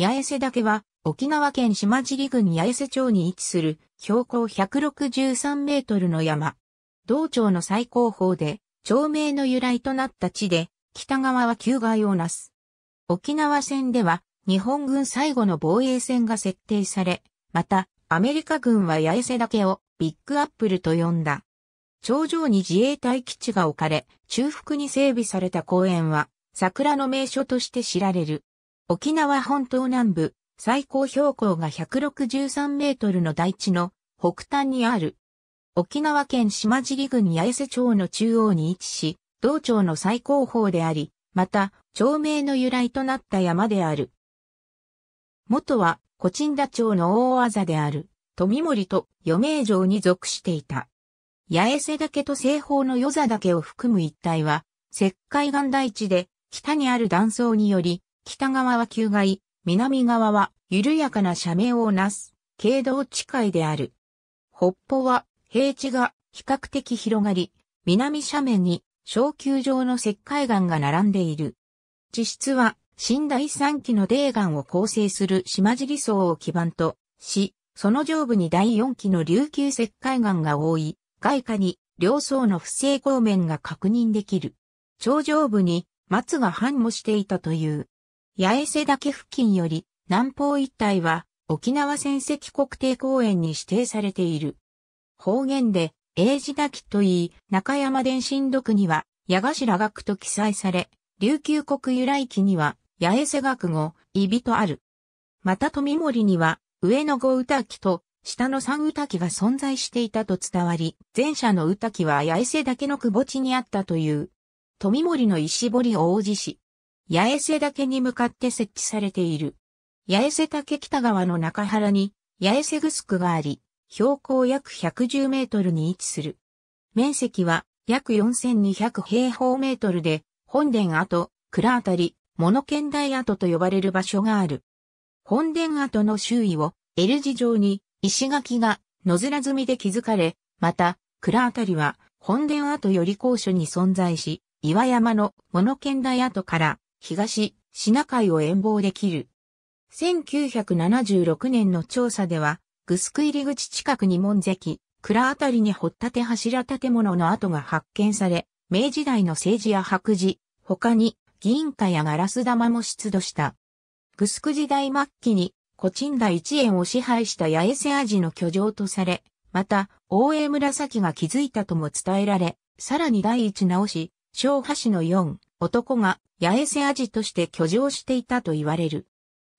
八重瀬岳は、沖縄県島尻郡八重瀬町に位置する、標高163メートルの山。道庁の最高峰で、町名の由来となった地で、北側は旧街をなす。沖縄戦では、日本軍最後の防衛戦が設定され、また、アメリカ軍は八重瀬岳をビッグアップルと呼んだ。頂上に自衛隊基地が置かれ、中腹に整備された公園は、桜の名所として知られる。沖縄本島南部、最高標高が163メートルの台地の北端にある。沖縄県島尻郡八重瀬町の中央に位置し、道庁の最高峰であり、また、町名の由来となった山である。元は、コチンダ町の大技である、富森と余命城に属していた。八重瀬岳と西方の余座岳を含む一帯は、石灰岩台地で、北にある断層により、北側は旧街、南側は緩やかな斜面をなす、軽道地界である。北方は平地が比較的広がり、南斜面に小球状の石灰岩が並んでいる。地質は新第三期の泥岩を構成する島尻層を基盤とし、その上部に第四期の琉球石灰岩が多い、外下に両層の不正光面が確認できる。頂上部に松が繁茂していたという。八重瀬岳付近より南方一帯は沖縄戦跡国定公園に指定されている。方言で英字滝といい、中山伝神読には矢頭学と記載され、琉球国由来記には八重瀬学語、いびとある。また富森には上の五歌木と下の三歌木が存在していたと伝わり、前者の歌木は八重瀬岳の窪地にあったという。富森の石堀大路市。八重瀬岳に向かって設置されている。八重瀬岳北側の中原に、八重瀬クがあり、標高約110メートルに位置する。面積は約4200平方メートルで、本殿跡、蔵あたり、物県台跡と呼ばれる場所がある。本殿跡の周囲を L 字状に石垣が野面積みで築かれ、また、蔵あたりは本殿跡より高所に存在し、岩山の物県台跡から東、シナ海を遠望できる。1976年の調査では、グスク入り口近くに門跡、蔵あたりに掘ったて柱建物の跡が発見され、明治代の政治や白磁、他に銀貨やガラス玉も出土した。グスク時代末期に古チン一円を支配した八重瀬味の居城とされ、また、大江紫が築いたとも伝えられ、さらに第一直し、小和市の四、男が八重瀬アジとして居城していたと言われる。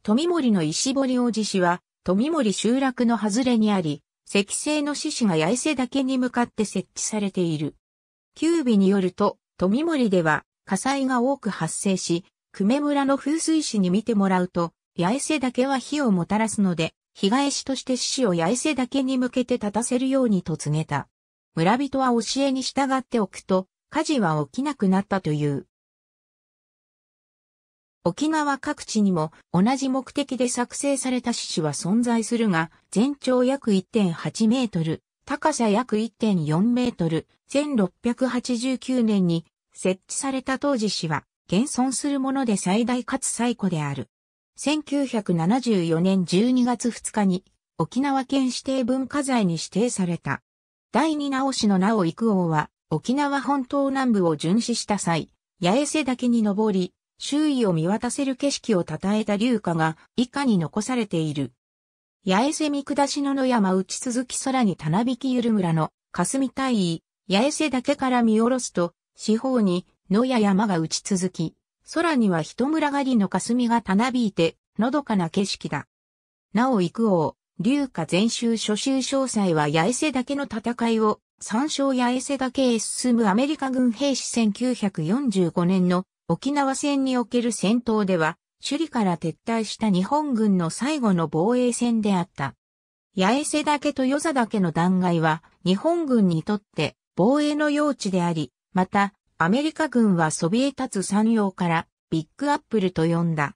富森の石堀王子氏は、富森集落の外れにあり、石製の獅子が八重瀬岳に向かって設置されている。九尾によると、富森では火災が多く発生し、久米村の風水師に見てもらうと、八重瀬岳は火をもたらすので、被害しとして獅子を八重瀬岳に向けて立たせるようにと告げた。村人は教えに従っておくと、火事は起きなくなったという。沖縄各地にも同じ目的で作成された種子は存在するが、全長約1.8メートル、高さ約1.4メートル、1689年に設置された当時誌は、現存するもので最大かつ最古である。1974年12月2日に、沖縄県指定文化財に指定された。第二直しの名を幾王は、沖縄本島南部を巡視した際、八重瀬岳に登り、周囲を見渡せる景色を称えた流花が以下に残されている。八重瀬見下し野の山打ち続き空にたなびきゆる村の霞大尉、八重瀬岳から見下ろすと、四方に野や山が打ち続き、空には人村狩りの霞がたなびいて、のどかな景色だ。なお幾王、龍華全集初集詳細は八重瀬岳の戦いを、参照八重瀬岳へ進むアメリカ軍兵士1945年の沖縄戦における戦闘では、首里から撤退した日本軍の最後の防衛戦であった。八重瀬岳と与座岳の断崖は、日本軍にとって防衛の用地であり、また、アメリカ軍はそびえ立つ山陽からビッグアップルと呼んだ。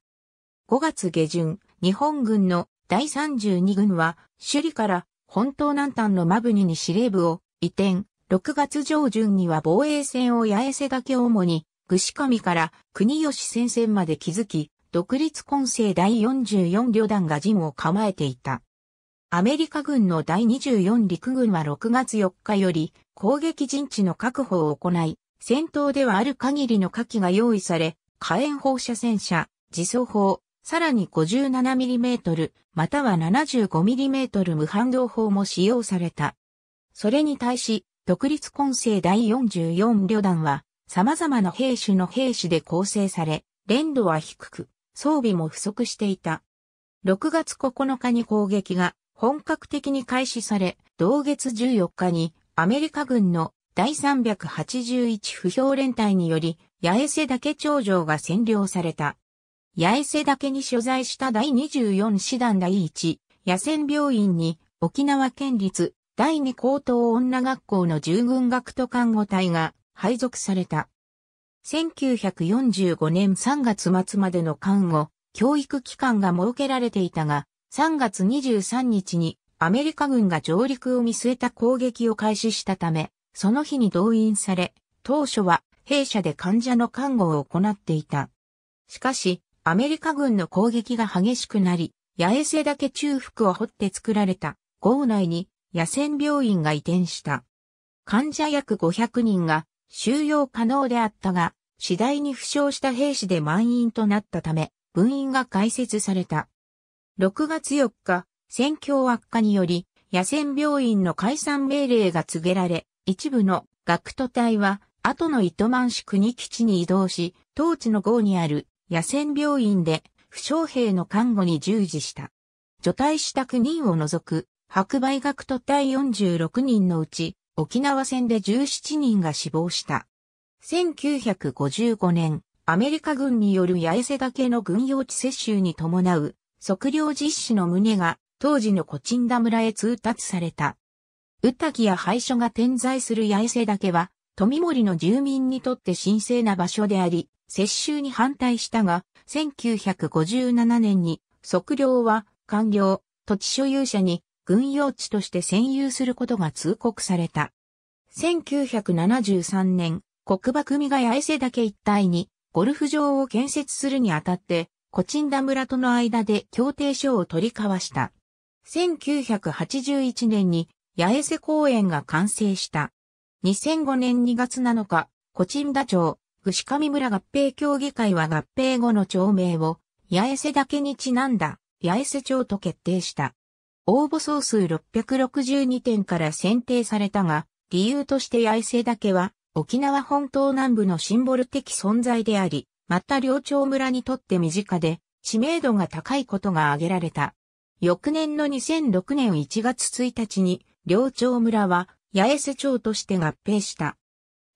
5月下旬、日本軍の第32軍は首里から本島南端のマブニに司令部を移転、6月上旬には防衛線を八重瀬岳主に具志上から国吉戦線まで築き、独立混成第44旅団が陣を構えていた。アメリカ軍の第24陸軍は6月4日より攻撃陣地の確保を行い、戦闘ではある限りの火器が用意され、火炎放射線車、自走砲、さらに 57mm または 75mm 無反動砲も使用された。それに対し、独立混成第44旅団は様々な兵種の兵士で構成され、連度は低く、装備も不足していた。6月9日に攻撃が本格的に開始され、同月14日にアメリカ軍の第381不評連隊により、八重瀬岳頂上が占領された。八重瀬岳に所在した第24師団第1野戦病院に沖縄県立第2高等女学校の従軍学徒看護隊が配属された。1945年3月末までの看護、教育機関が設けられていたが、3月23日にアメリカ軍が上陸を見据えた攻撃を開始したため、その日に動員され、当初は弊社で患者の看護を行っていた。しかし、アメリカ軍の攻撃が激しくなり、野営瀬だけ中腹を掘って作られた、号内に野戦病院が移転した。患者約500人が収容可能であったが、次第に負傷した兵士で満員となったため、分院が開設された。6月4日、戦況悪化により、野戦病院の解散命令が告げられ、一部の学徒隊は、後の糸満市国基地に移動し、当地の号にある野戦病院で、負傷兵の看護に従事した。除隊した9人を除く、白梅学徒隊46人のうち、沖縄戦で17人が死亡した。1955年、アメリカ軍による八重瀬岳の軍用地接収に伴う測量実施の旨が当時のコチンダ村へ通達された。宇タキや廃所が点在する八重瀬岳は、富森の住民にとって神聖な場所であり、接収に反対したが、1957年に測量は完了、土地所有者に軍用地として占有することが通告された。1973年、国馬組が八重瀬岳一帯にゴルフ場を建設するにあたって、コチンダ村との間で協定書を取り交わした。1981年に八重瀬公園が完成した。2005年2月7日、コチンダ町、牛上村合併協議会は合併後の町名を、八重瀬岳にちなんだ、八重瀬町と決定した。応募総数662点から選定されたが、理由として八重瀬岳は沖縄本島南部のシンボル的存在であり、また領長村にとって身近で知名度が高いことが挙げられた。翌年の2006年1月1日に領長村は八重瀬町として合併した。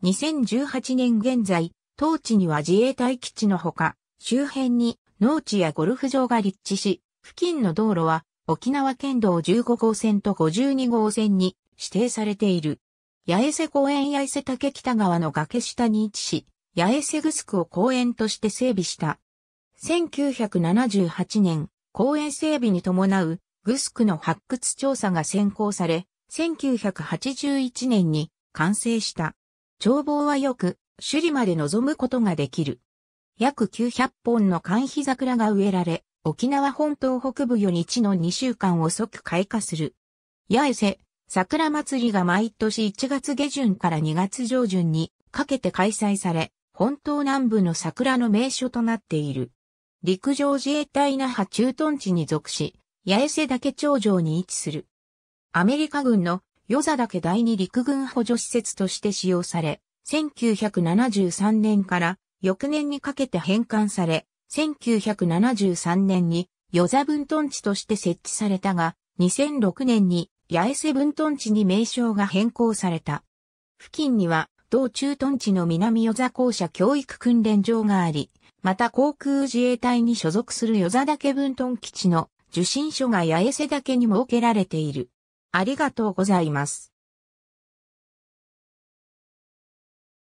2018年現在、当地には自衛隊基地のほか、周辺に農地やゴルフ場が立地し、付近の道路は沖縄県道15号線と52号線に指定されている。八重瀬公園八重瀬竹北川の崖下に位置し、八重瀬グスクを公園として整備した。1978年、公園整備に伴うグスクの発掘調査が先行され、1981年に完成した。眺望はよく、首里まで望むことができる。約900本の寒肥桜が植えられ、沖縄本島北部より地の2週間遅く開花する。八重瀬、桜祭りが毎年1月下旬から2月上旬にかけて開催され、本島南部の桜の名所となっている。陸上自衛隊那覇駐屯地に属し、八重瀬岳頂上に位置する。アメリカ軍の与座岳第二陸軍補助施設として使用され、1973年から翌年にかけて返還され、1973年に与座分屯地として設置されたが、2006年に八重瀬分屯地に名称が変更された。付近には、同駐屯地の南与座校舎教育訓練場があり、また航空自衛隊に所属する与座岳分屯基地の受信所が八重瀬岳に設けられている。ありがとうございます。